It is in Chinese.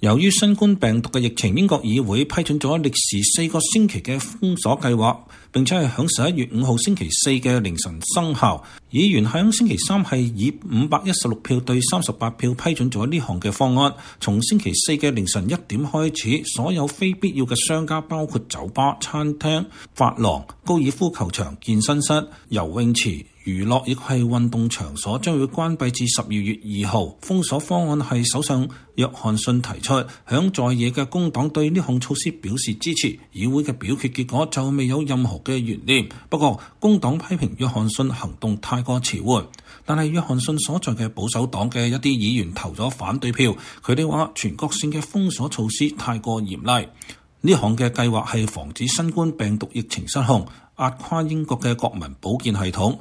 由於新冠病毒嘅疫情，英國議會批准咗歷時四個星期嘅封鎖計劃。並且係响十一月五號星期四嘅凌晨生效。議員喺星期三係以五百一十六票對三十八票批准咗呢項嘅方案。從星期四嘅凌晨一點開始，所有非必要嘅商家，包括酒吧、餐廳、发廊、高爾夫球場、健身室、游泳池、娛樂亦係運動場所，將會關閉至十二月二號。封鎖方案係首相約翰逊提出，響在野嘅工黨對呢項措施表示支持。議會嘅表決結果就未有任何。嘅原念，不过工党批评约翰逊行动太过迟缓，但系约翰逊所在嘅保守党嘅一啲议员投咗反对票，佢哋话全国性嘅封锁措施太过严厉，呢项嘅计划系防止新冠病毒疫情失控，压垮英国嘅国民保健系统。